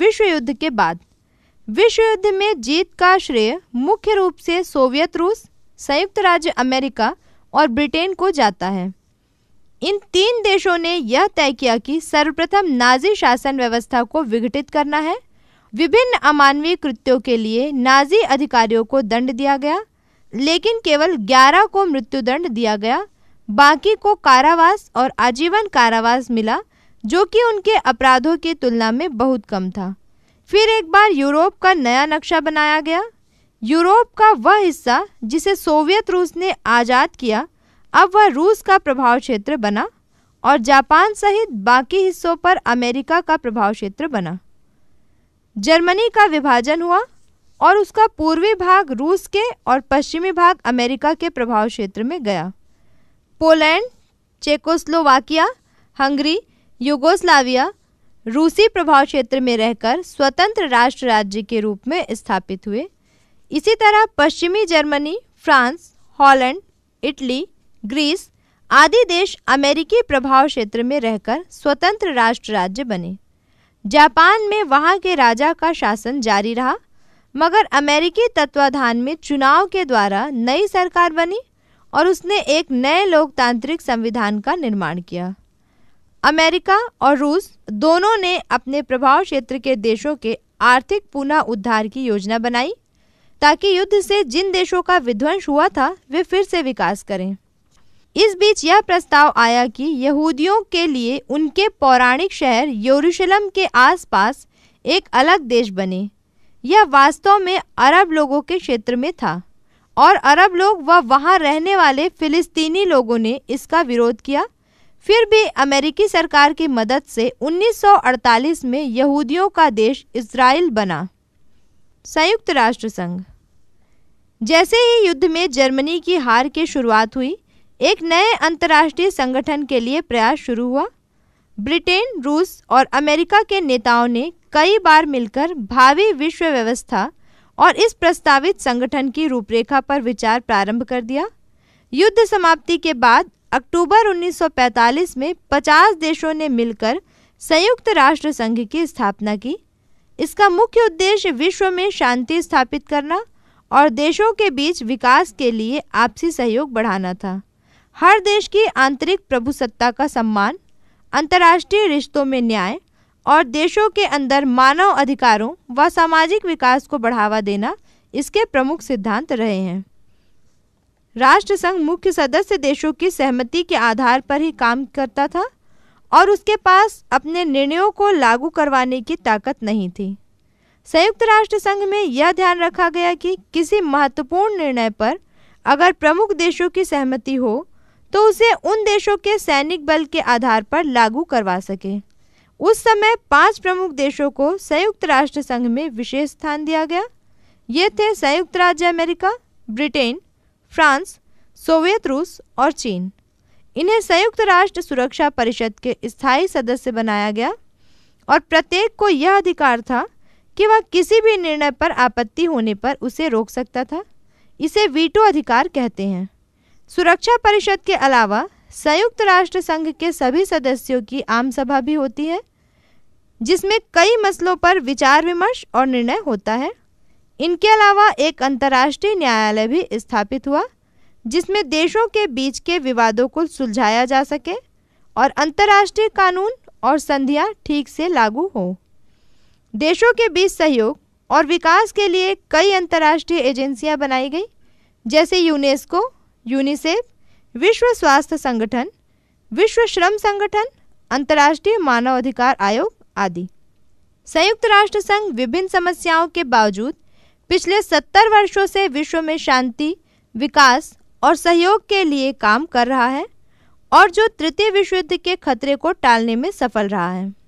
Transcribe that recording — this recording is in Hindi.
विश्व युद्ध के बाद विश्व युद्ध में जीत का श्रेय मुख्य रूप से सोवियत रूस संयुक्त राज्य अमेरिका और ब्रिटेन को जाता है इन तीन देशों ने यह तय किया कि सर्वप्रथम नाजी शासन व्यवस्था को विघटित करना है विभिन्न अमानवीय कृत्यों के लिए नाजी अधिकारियों को दंड दिया गया लेकिन केवल 11 को मृत्युदंड दिया गया बाकी को कारावास और आजीवन कारावास मिला जो कि उनके अपराधों की तुलना में बहुत कम था फिर एक बार यूरोप का नया नक्शा बनाया गया यूरोप का वह हिस्सा जिसे सोवियत रूस ने आज़ाद किया अब वह रूस का प्रभाव क्षेत्र बना और जापान सहित बाकी हिस्सों पर अमेरिका का प्रभाव क्षेत्र बना जर्मनी का विभाजन हुआ और उसका पूर्वी भाग रूस के और पश्चिमी भाग अमेरिका के प्रभाव क्षेत्र में गया पोलैंड चेकोस्लोवाकिया हंगरी युगोस्लाविया रूसी प्रभाव क्षेत्र में रहकर स्वतंत्र राष्ट्र राज्य के रूप में स्थापित हुए इसी तरह पश्चिमी Germany France Holland Italy Greece आदि देश अमेरिकी प्रभाव क्षेत्र में रहकर स्वतंत्र राष्ट्र राज्य बने जापान में वहाँ के राजा का शासन जारी रहा मगर अमेरिकी तत्वाधान में चुनाव के द्वारा नई सरकार बनी और उसने एक नए लोकतांत्रिक संविधान का निर्माण किया अमेरिका और रूस दोनों ने अपने प्रभाव क्षेत्र के देशों के आर्थिक पुनः उद्धार की योजना बनाई ताकि युद्ध से जिन देशों का विध्वंस हुआ था वे फिर से विकास करें इस बीच यह प्रस्ताव आया कि यहूदियों के लिए उनके पौराणिक शहर यरूशलेम के आसपास एक अलग देश बने यह वास्तव में अरब लोगों के क्षेत्र में था और अरब लोग व वहाँ रहने वाले फिलिस्तीनी लोगों ने इसका विरोध किया फिर भी अमेरिकी सरकार की मदद से 1948 में यहूदियों का देश इसराइल बना संयुक्त राष्ट्र संघ जैसे ही युद्ध में जर्मनी की हार की शुरुआत हुई एक नए अंतर्राष्ट्रीय संगठन के लिए प्रयास शुरू हुआ ब्रिटेन रूस और अमेरिका के नेताओं ने कई बार मिलकर भावी विश्व व्यवस्था और इस प्रस्तावित संगठन की रूपरेखा पर विचार प्रारंभ कर दिया युद्ध समाप्ति के बाद अक्टूबर 1945 में 50 देशों ने मिलकर संयुक्त राष्ट्र संघ की स्थापना की इसका मुख्य उद्देश्य विश्व में शांति स्थापित करना और देशों के बीच विकास के लिए आपसी सहयोग बढ़ाना था हर देश की आंतरिक प्रभुसत्ता का सम्मान अंतर्राष्ट्रीय रिश्तों में न्याय और देशों के अंदर मानव अधिकारों व सामाजिक विकास को बढ़ावा देना इसके प्रमुख सिद्धांत रहे हैं राष्ट्र संघ मुख्य सदस्य देशों की सहमति के आधार पर ही काम करता था और उसके पास अपने निर्णयों को लागू करवाने की ताकत नहीं थी संयुक्त राष्ट्र संघ में यह ध्यान रखा गया कि किसी महत्वपूर्ण निर्णय पर अगर प्रमुख देशों की सहमति हो तो उसे उन देशों के सैनिक बल के आधार पर लागू करवा सके उस समय पांच प्रमुख देशों को संयुक्त राष्ट्र संघ में विशेष स्थान दिया गया ये थे संयुक्त राज्य अमेरिका ब्रिटेन फ्रांस सोवियत रूस और चीन इन्हें संयुक्त राष्ट्र सुरक्षा परिषद के स्थायी सदस्य बनाया गया और प्रत्येक को यह अधिकार था कि वह किसी भी निर्णय पर आपत्ति होने पर उसे रोक सकता था इसे वीटो अधिकार कहते हैं सुरक्षा परिषद के अलावा संयुक्त राष्ट्र संघ के सभी सदस्यों की आम सभा भी होती है जिसमें कई मसलों पर विचार विमर्श और निर्णय होता है इनके अलावा एक अंतर्राष्ट्रीय न्यायालय भी स्थापित हुआ जिसमें देशों के बीच के विवादों को सुलझाया जा सके और अंतर्राष्ट्रीय कानून और संधियां ठीक से लागू हों देशों के बीच सहयोग और विकास के लिए कई अंतर्राष्ट्रीय एजेंसियां बनाई गई जैसे यूनेस्को यूनिसेफ विश्व स्वास्थ्य संगठन विश्व श्रम संगठन अंतर्राष्ट्रीय मानव अधिकार आयोग आदि संयुक्त राष्ट्र संघ विभिन्न समस्याओं के बावजूद पिछले सत्तर वर्षों से विश्व में शांति विकास और सहयोग के लिए काम कर रहा है और जो तृतीय विश्व युद्ध के खतरे को टालने में सफल रहा है